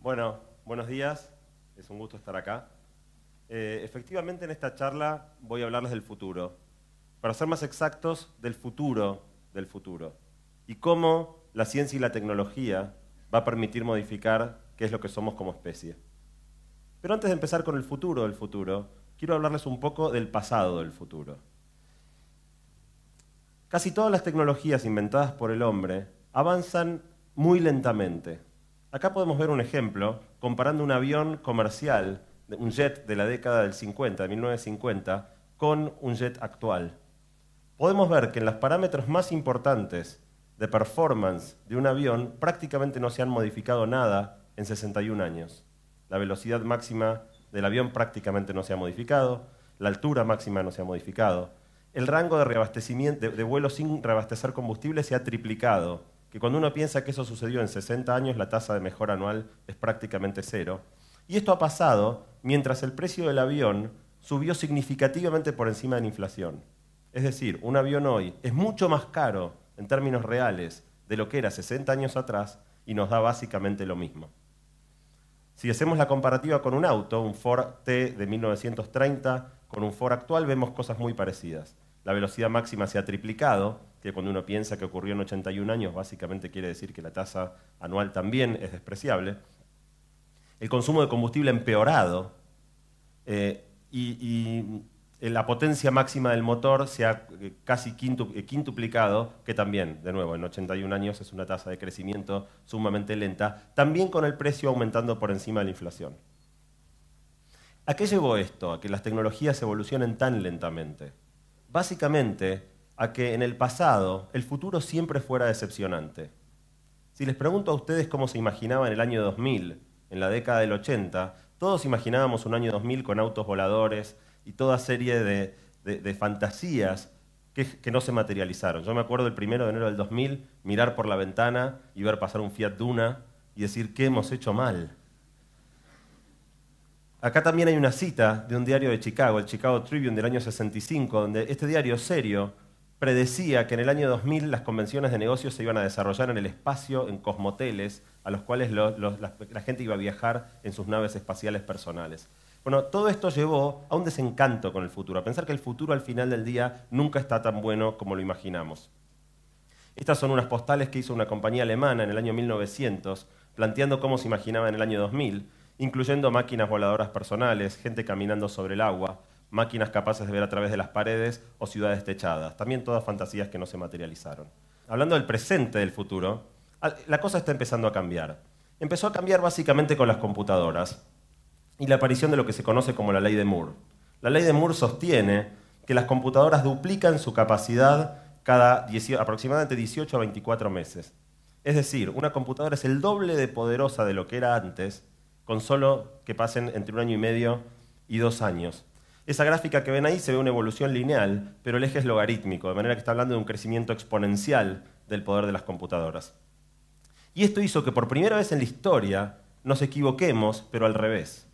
Bueno, buenos días. Es un gusto estar acá. Eh, efectivamente en esta charla voy a hablarles del futuro. Para ser más exactos, del futuro del futuro. Y cómo la ciencia y la tecnología va a permitir modificar qué es lo que somos como especie. Pero antes de empezar con el futuro del futuro, quiero hablarles un poco del pasado del futuro. Casi todas las tecnologías inventadas por el hombre avanzan muy lentamente. Acá podemos ver un ejemplo comparando un avión comercial un jet de la década del 50, de 1950, con un jet actual. Podemos ver que en los parámetros más importantes de performance de un avión prácticamente no se han modificado nada en 61 años. La velocidad máxima del avión prácticamente no se ha modificado, la altura máxima no se ha modificado, el rango de, reabastecimiento, de, vuelo sin reabastecer combustible se ha triplicado, que cuando uno piensa que eso sucedió en 60 años, la tasa de mejora anual es prácticamente cero. Y esto ha pasado mientras el precio del avión subió significativamente por encima de la inflación. Es decir, un avión hoy es mucho más caro en términos reales de lo que era 60 años atrás y nos da básicamente lo mismo. Si hacemos la comparativa con un auto, un Ford T de 1930 con un Ford actual, vemos cosas muy parecidas. La velocidad máxima se ha triplicado, que cuando uno piensa que ocurrió en 81 años, básicamente quiere decir que la tasa anual también es despreciable el consumo de combustible empeorado eh, y, la potencia máxima del motor se ha eh, casi eh, quintuplicado, que también, de nuevo, en 81 años es una tasa de crecimiento sumamente lenta, también con el precio aumentando por encima de la inflación. ¿A qué llevó esto? A que las tecnologías evolucionen tan lentamente. Básicamente, a que en el pasado el futuro siempre fuera decepcionante. Si les pregunto a ustedes cómo se imaginaba en el año 2000, en la década del 80, todos imaginábamos un año 2000 con autos voladores y toda serie de, fantasías que, no se materializaron. Yo me acuerdo el primero de enero del 2000 mirar por la ventana y ver pasar un Fiat Duna y decir, ¿qué hemos hecho mal? Acá también hay una cita de un diario de Chicago, el Chicago Tribune del año 65, donde este diario serio predecía que en el año 2000 las convenciones de negocios se iban a desarrollar en el espacio, en cosmoteles, a los cuales la, la, gente iba a viajar en sus naves espaciales personales. Bueno, todo esto llevó a un desencanto con el futuro, a pensar que el futuro al final del día nunca está tan bueno como lo imaginamos. Estas son unas postales que hizo una compañía alemana en el año 1900, planteando cómo se imaginaba en el año 2000, incluyendo máquinas voladoras personales, gente caminando sobre el agua, máquinas capaces de ver a través de las paredes o ciudades techadas. También todas fantasías que no se materializaron. Hablando del presente del futuro, la cosa está empezando a cambiar. Empezó a cambiar básicamente con las computadoras y la aparición de lo que se conoce como la ley de Moore. La ley de Moore sostiene que las computadoras duplican su capacidad cada aproximadamente 18 a 24 meses. Es decir, una computadora es el doble de poderosa de lo que era antes, con solo que pasen entre un año y medio y dos años. Esa gráfica que ven ahí se ve una evolución lineal, pero el eje es logarítmico, de manera que está hablando de un crecimiento exponencial del poder de las computadoras. Y esto hizo que por primera vez en la historia nos equivoquemos, pero al revés.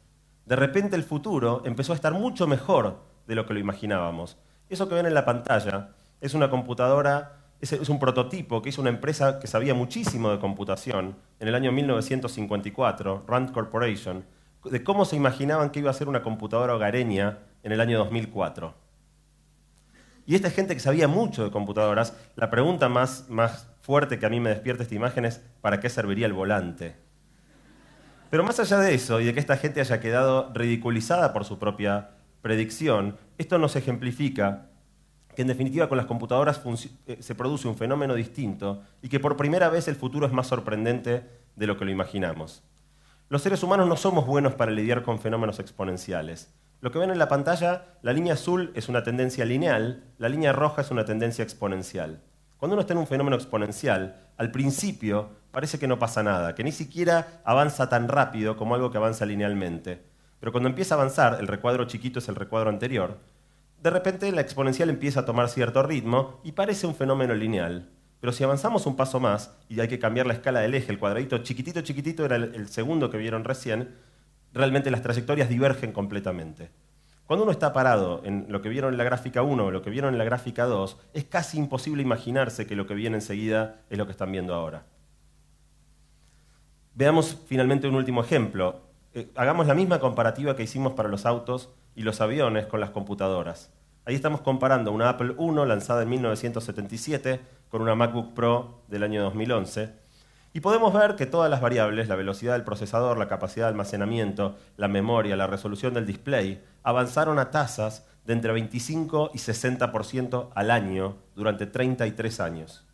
De repente el futuro empezó a estar mucho mejor de lo que lo imaginábamos. Eso que ven en la pantalla es una computadora, es un prototipo que hizo una empresa que sabía muchísimo de computación en el año 1954, Rand Corporation, de cómo se imaginaban que iba a ser una computadora hogareña en el año 2004. Y esta gente que sabía mucho de computadoras, la pregunta más, más fuerte que a mí me despierta esta imagen es, ¿para qué serviría el volante? Pero más allá de eso y de que esta gente haya quedado ridiculizada por su propia predicción, esto nos ejemplifica que en definitiva con las computadoras eh, se produce un fenómeno distinto y que por primera vez el futuro es más sorprendente de lo que lo imaginamos. Los seres humanos no somos buenos para lidiar con fenómenos exponenciales. Lo que ven en la pantalla, la línea azul es una tendencia lineal, la línea roja es una tendencia exponencial. Cuando uno está en un fenómeno exponencial, al principio parece que no pasa nada, que ni siquiera avanza tan rápido como algo que avanza linealmente. Pero cuando empieza a avanzar, el recuadro chiquito es el recuadro anterior, de repente la exponencial empieza a tomar cierto ritmo y parece un fenómeno lineal. Pero si avanzamos un paso más, y hay que cambiar la escala del eje, el cuadradito chiquitito, chiquitito era el, segundo que vieron recién, realmente las trayectorias divergen completamente. Cuando uno está parado en lo que vieron en la gráfica 1 o lo que vieron en la gráfica 2, es casi imposible imaginarse que lo que viene enseguida es lo que están viendo ahora. Veamos finalmente un último ejemplo. Eh, hagamos la misma comparativa que hicimos para los autos y los aviones con las computadoras. Ahí estamos comparando una Apple I lanzada en 1977 con una MacBook Pro del año 2011. Y podemos ver que todas las variables, la velocidad del procesador, la capacidad de almacenamiento, la memoria, la resolución del display, avanzaron a tasas de entre 25 y 60% al año durante 33 años.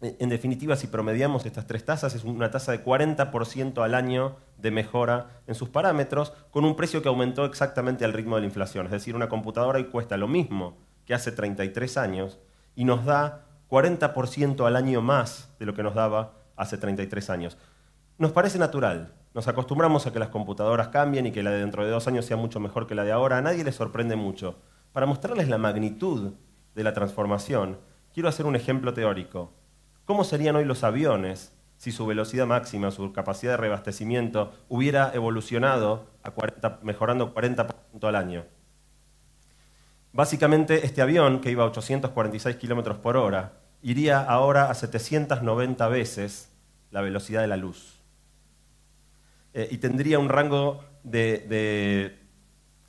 En definitiva, si promediamos estas tres tasas, es una tasa de 40% al año de mejora en sus parámetros, con un precio que aumentó exactamente al ritmo de la inflación. Es decir, una computadora hoy cuesta lo mismo que hace 33 años, y nos da 40% al año más de lo que nos daba hace 33 años. Nos parece natural, nos acostumbramos a que las computadoras cambien y que la de dentro de dos años sea mucho mejor que la de ahora, a nadie le sorprende mucho. Para mostrarles la magnitud de la transformación, quiero hacer un ejemplo teórico. ¿Cómo serían hoy los aviones si su velocidad máxima, su capacidad de reabastecimiento hubiera evolucionado mejorando 40% al año? Básicamente, este avión, que iba a 846 kilómetros por hora, iría ahora a 790 veces la velocidad de la luz. Eh, y tendría un rango de, de,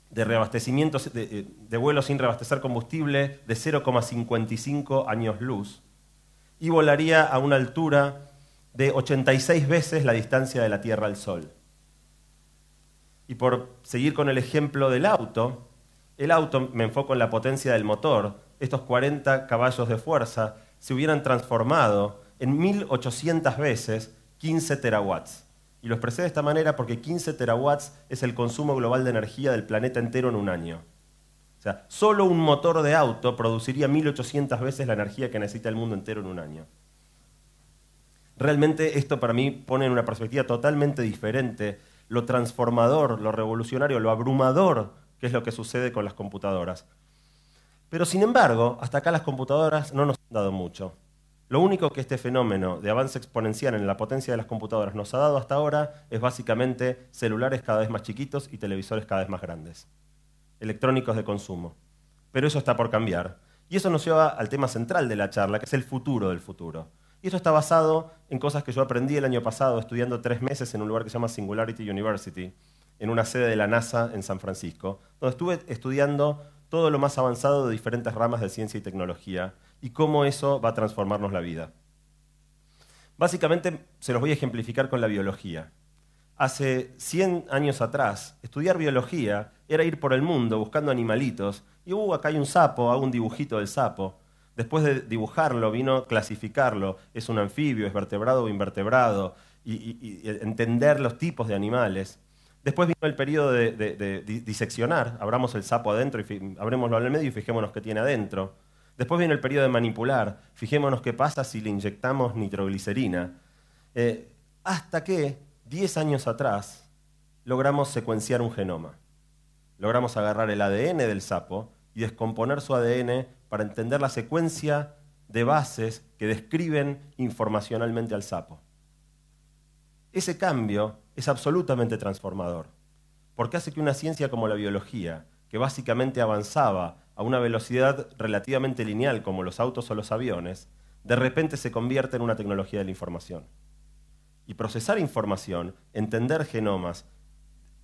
de de, eh, de vuelo sin reabastecer combustible, de 0,55 años luz. Y volaría a una altura de 86 veces la distancia de la Tierra al Sol. Y por seguir con el ejemplo del auto, el auto, me enfoco en la potencia del motor, estos 40 caballos de fuerza se hubieran transformado en 1800 veces 15 terawatts. Y lo expresé de esta manera porque 15 terawatts es el consumo global de energía del planeta entero en un año. O sea, solo un motor de auto produciría 1800 veces la energía que necesita el mundo entero en un año. Realmente esto para mí pone en una perspectiva totalmente diferente lo transformador, lo revolucionario, lo abrumador que es lo que sucede con las computadoras. Pero sin embargo, hasta acá las computadoras no nos han dado mucho. Lo único que este fenómeno de avance exponencial en la potencia de las computadoras nos ha dado hasta ahora es básicamente celulares cada vez más chiquitos y televisores cada vez más grandes, electrónicos de consumo. Pero eso está por cambiar. Y eso nos lleva al tema central de la charla, que es el futuro del futuro. Y eso está basado en cosas que yo aprendí el año pasado estudiando tres meses en un lugar que se llama Singularity University, en una sede de la NASA en San Francisco, donde estuve estudiando todo lo más avanzado de diferentes ramas de ciencia y tecnología y cómo eso va a transformarnos la vida. Básicamente se los voy a ejemplificar con la biología. Hace 100 años atrás, estudiar biología era ir por el mundo buscando animalitos y, uh, acá hay un sapo, hago un dibujito del sapo. Después de dibujarlo, vino clasificarlo, es un anfibio, es vertebrado o invertebrado, y eh, entender los tipos de animales. Después vino el periodo de, diseccionar, abramos el sapo adentro y abrémoslo al medio y fijémonos qué tiene adentro. Después viene el periodo de manipular, fijémonos qué pasa si le inyectamos nitroglicerina. Eh, hasta que, 10 años atrás, logramos secuenciar un genoma. Logramos agarrar el ADN del sapo y descomponer su ADN para entender la secuencia de bases que describen informacionalmente al sapo. Ese cambio es absolutamente transformador, porque hace que una ciencia como la biología, que básicamente avanzaba a una velocidad relativamente lineal como los autos o los aviones, de repente se convierta en una tecnología de la información. Y procesar información, entender genomas,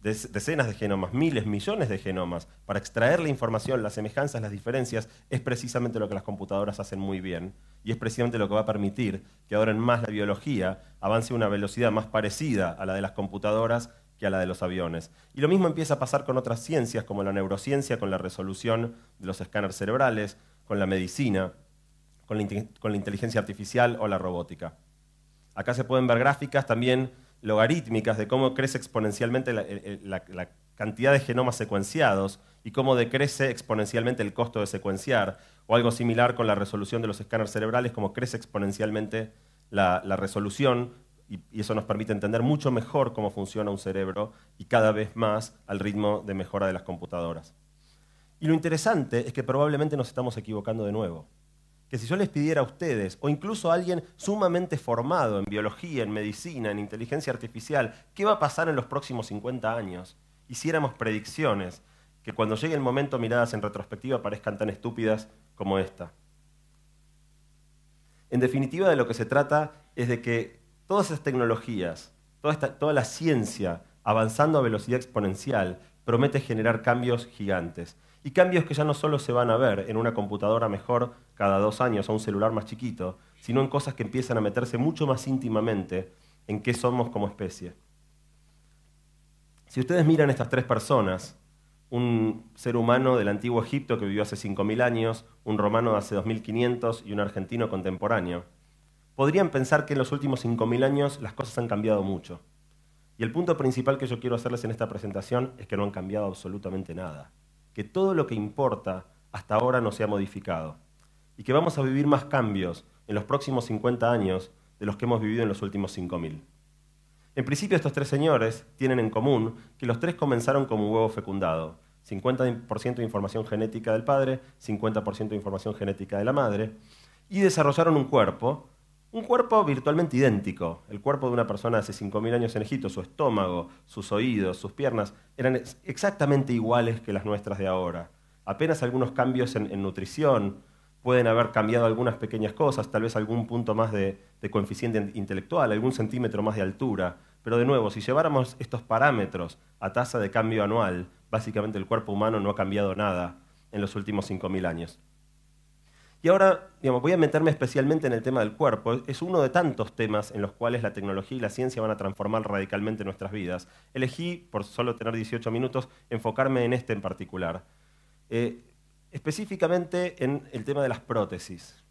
decenas de genomas, miles, millones de genomas, para extraer la información, las semejanzas, las diferencias, es precisamente lo que las computadoras hacen muy bien y es precisamente lo que va a permitir que ahora en más la biología avance a una velocidad más parecida a la de las computadoras que a la de los aviones. Y lo mismo empieza a pasar con otras ciencias como la neurociencia, con la resolución de los escáneres cerebrales, con la medicina, con la, con la inteligencia artificial o la robótica. Acá se pueden ver gráficas también logarítmicas de cómo crece exponencialmente la, cantidad de genomas secuenciados y cómo decrece exponencialmente el costo de secuenciar, o algo similar con la resolución de los escáneres cerebrales, cómo crece exponencialmente la, resolución, y, eso nos permite entender mucho mejor cómo funciona un cerebro y cada vez más al ritmo de mejora de las computadoras. Y lo interesante es que probablemente nos estamos equivocando de nuevo que si yo les pidiera a ustedes, o incluso a alguien sumamente formado en biología, en medicina, en inteligencia artificial, qué va a pasar en los próximos 50 años, hiciéramos predicciones que cuando llegue el momento miradas en retrospectiva parezcan tan estúpidas como esta. En definitiva, de lo que se trata es de que todas esas tecnologías, toda, toda la ciencia avanzando a velocidad exponencial, promete generar cambios gigantes y cambios que ya no solo se van a ver en una computadora mejor cada dos años o un celular más chiquito, sino en cosas que empiezan a meterse mucho más íntimamente en qué somos como especie. Si ustedes miran estas tres personas, un ser humano del antiguo Egipto que vivió hace 5.000 años, un romano de hace 2.500 y un argentino contemporáneo, podrían pensar que en los últimos 5.000 años las cosas han cambiado mucho. Y el punto principal que yo quiero hacerles en esta presentación es que no han cambiado absolutamente nada que todo lo que importa hasta ahora no se ha modificado y que vamos a vivir más cambios en los próximos 50 años de los que hemos vivido en los últimos 5.000. En principio estos tres señores tienen en común que los tres comenzaron como un huevo fecundado, 50% de información genética del padre, 50% de información genética de la madre, y desarrollaron un cuerpo un cuerpo virtualmente idéntico. El cuerpo de una persona hace 5.000 años en Egipto, su estómago, sus oídos, sus piernas, eran exactamente iguales que las nuestras de ahora. Apenas algunos cambios en, nutrición, pueden haber cambiado algunas pequeñas cosas, tal vez algún punto más de, de coeficiente intelectual, algún centímetro más de altura. Pero de nuevo, si lleváramos estos parámetros a tasa de cambio anual, básicamente el cuerpo humano no ha cambiado nada en los últimos 5.000 años. Y ahora voy a meterme especialmente en el tema del cuerpo. Es uno de tantos temas en los cuales la tecnología y la ciencia van a transformar radicalmente nuestras vidas. Elegí, por solo tener 18 minutos, enfocarme en este en particular. Eh, específicamente en el tema de las prótesis.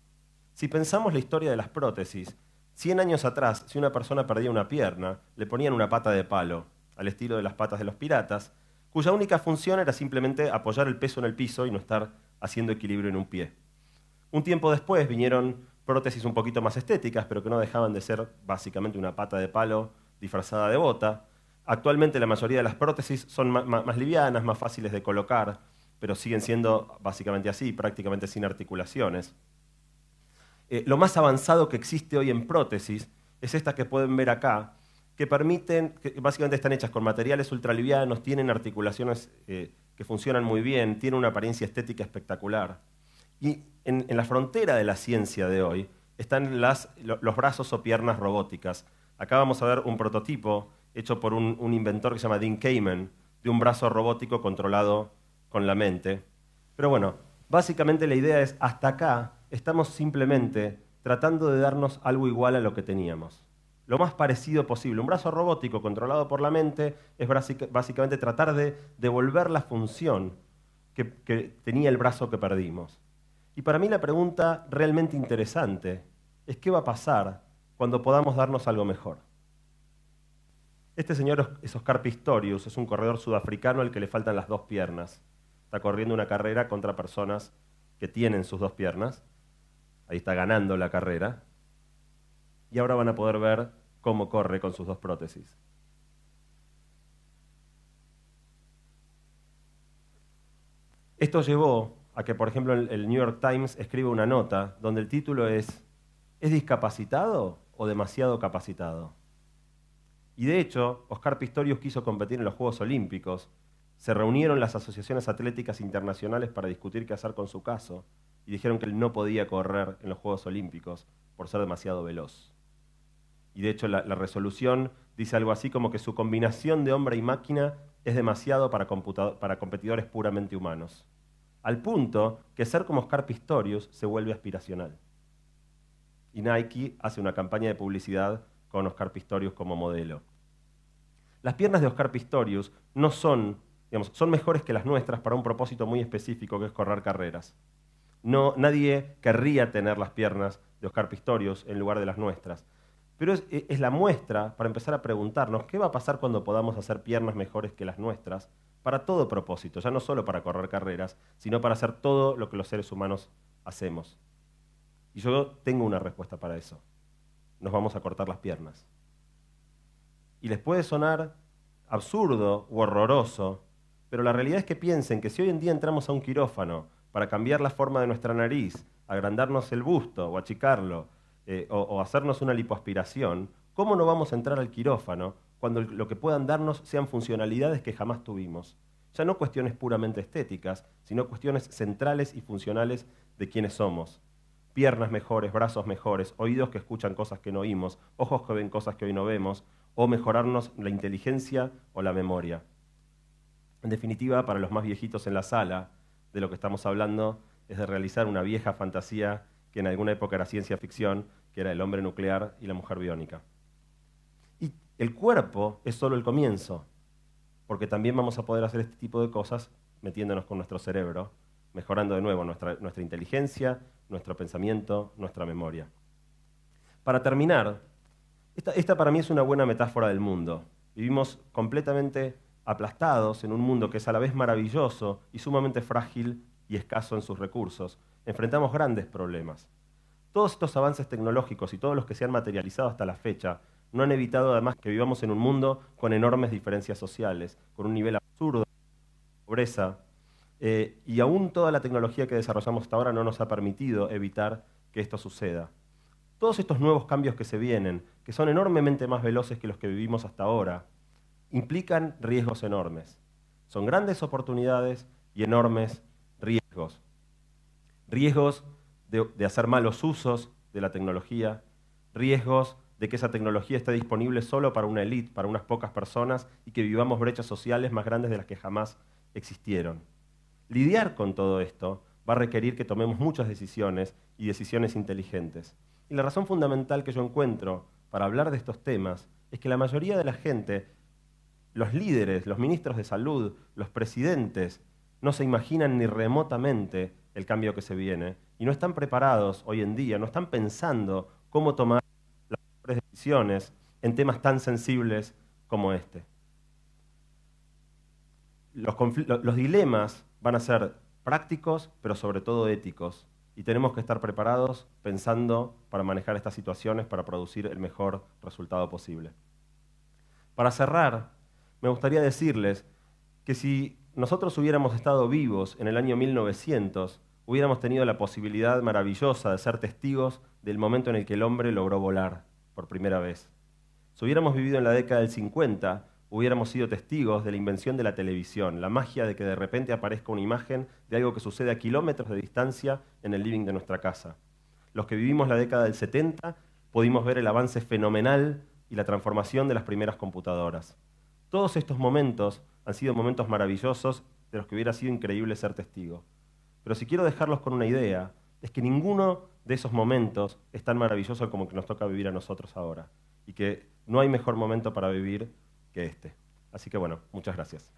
Si pensamos la historia de las prótesis, 100 años atrás, si una persona perdía una pierna, le ponían una pata de palo, al estilo de las patas de los piratas, cuya única función era simplemente apoyar el peso en el piso y no estar haciendo equilibrio en un pie. Un tiempo después vinieron prótesis un poquito más estéticas, pero que no dejaban de ser básicamente una pata de palo disfrazada de bota. Actualmente la mayoría de las prótesis son más livianas, más fáciles de colocar, pero siguen siendo básicamente así, prácticamente sin articulaciones. Eh, lo más avanzado que existe hoy en prótesis es esta que pueden ver acá, que permiten, básicamente están hechas con materiales ultralivianos, tienen articulaciones eh, que funcionan muy bien, tienen una apariencia estética espectacular. Y en, la frontera de la ciencia de hoy están los brazos o piernas robóticas. Acá vamos a ver un prototipo hecho por un, inventor que se llama Dean Kamen, de un brazo robótico controlado con la mente. Pero bueno, básicamente la idea es, hasta acá estamos simplemente tratando de darnos algo igual a lo que teníamos. Lo más parecido posible. Un brazo robótico controlado por la mente es básicamente tratar de devolver la función que tenía el brazo que perdimos. Y para mí la pregunta realmente interesante es qué va a pasar cuando podamos darnos algo mejor. Este señor es Oscar Pistorius, es un corredor sudafricano al que le faltan las dos piernas. Está corriendo una carrera contra personas que tienen sus dos piernas. Ahí está ganando la carrera. Y ahora van a poder ver cómo corre con sus dos prótesis. Esto llevó a que, por ejemplo, el New York Times escribe una nota donde el título es ¿Es discapacitado o demasiado capacitado? Y de hecho, Oscar Pistorius quiso competir en los Juegos Olímpicos. Se reunieron las asociaciones atléticas internacionales para discutir qué hacer con su caso y dijeron que él no podía correr en los Juegos Olímpicos por ser demasiado veloz. Y de hecho la, resolución dice algo así como que su combinación de hombre y máquina es demasiado para competidores puramente humanos al punto que ser como Oscar Pistorius se vuelve aspiracional. Y Nike hace una campaña de publicidad con Oscar Pistorius como modelo. Las piernas de Oscar Pistorius no son, son mejores que las nuestras para un propósito muy específico que es correr carreras. No, nadie querría tener las piernas de Oscar Pistorius en lugar de las nuestras. Pero es, es la muestra para empezar a preguntarnos qué va a pasar cuando podamos hacer piernas mejores que las nuestras para todo propósito, ya no solo para correr carreras, sino para hacer todo lo que los seres humanos hacemos. Y yo tengo una respuesta para eso. Nos vamos a cortar las piernas. Y les puede sonar absurdo u horroroso, pero la realidad es que piensen que si hoy en día entramos a un quirófano para cambiar la forma de nuestra nariz, agrandarnos el busto o achicarlo, eh, o, o hacernos una lipoaspiración, ¿cómo no vamos a entrar al quirófano cuando lo que puedan darnos sean funcionalidades que jamás tuvimos. Ya no cuestiones puramente estéticas, sino cuestiones centrales y funcionales de quienes somos. Piernas mejores, brazos mejores, oídos que escuchan cosas que no oímos, ojos que ven cosas que hoy no vemos, o mejorarnos la inteligencia o la memoria. En definitiva, para los más viejitos en la sala, de lo que estamos hablando es de realizar una vieja fantasía que en alguna época era ciencia ficción, que era el hombre nuclear y la mujer biónica. El cuerpo es solo el comienzo, porque también vamos a poder hacer este tipo de cosas metiéndonos con nuestro cerebro, mejorando de nuevo nuestra, inteligencia, nuestro pensamiento, nuestra memoria. Para terminar, esta, esta para mí es una buena metáfora del mundo. Vivimos completamente aplastados en un mundo que es a la vez maravilloso y sumamente frágil y escaso en sus recursos. Enfrentamos grandes problemas. Todos estos avances tecnológicos y todos los que se han materializado hasta la fecha no han evitado además que vivamos en un mundo con enormes diferencias sociales, con un nivel absurdo de pobreza, eh, y aún toda la tecnología que desarrollamos hasta ahora no nos ha permitido evitar que esto suceda. Todos estos nuevos cambios que se vienen, que son enormemente más veloces que los que vivimos hasta ahora, implican riesgos enormes. Son grandes oportunidades y enormes riesgos. Riesgos de hacer malos usos de la tecnología, riesgos de que esa tecnología está disponible solo para una élite, para unas pocas personas, y que vivamos brechas sociales más grandes de las que jamás existieron. Lidiar con todo esto va a requerir que tomemos muchas decisiones y decisiones inteligentes. Y la razón fundamental que yo encuentro para hablar de estos temas es que la mayoría de la gente, los líderes, los ministros de salud, los presidentes, no se imaginan ni remotamente el cambio que se viene y no están preparados hoy en día, no están pensando cómo tomar decisiones en temas tan sensibles como este. Los, los, dilemas van a ser prácticos, pero sobre todo éticos, y tenemos que estar preparados pensando para manejar estas situaciones, para producir el mejor resultado posible. Para cerrar, me gustaría decirles que si nosotros hubiéramos estado vivos en el año 1900, hubiéramos tenido la posibilidad maravillosa de ser testigos del momento en el que el hombre logró volar por primera vez. Si hubiéramos vivido en la década del 50, hubiéramos sido testigos de la invención de la televisión, la magia de que de repente aparezca una imagen de algo que sucede a kilómetros de distancia en el living de nuestra casa. Los que vivimos la década del 70 pudimos ver el avance fenomenal y la transformación de las primeras computadoras. Todos estos momentos han sido momentos maravillosos de los que hubiera sido increíble ser testigo. Pero si quiero dejarlos con una idea, es que ninguno de esos momentos es tan maravilloso como el que nos toca vivir a nosotros ahora. Y que no hay mejor momento para vivir que este. Así que bueno, muchas gracias.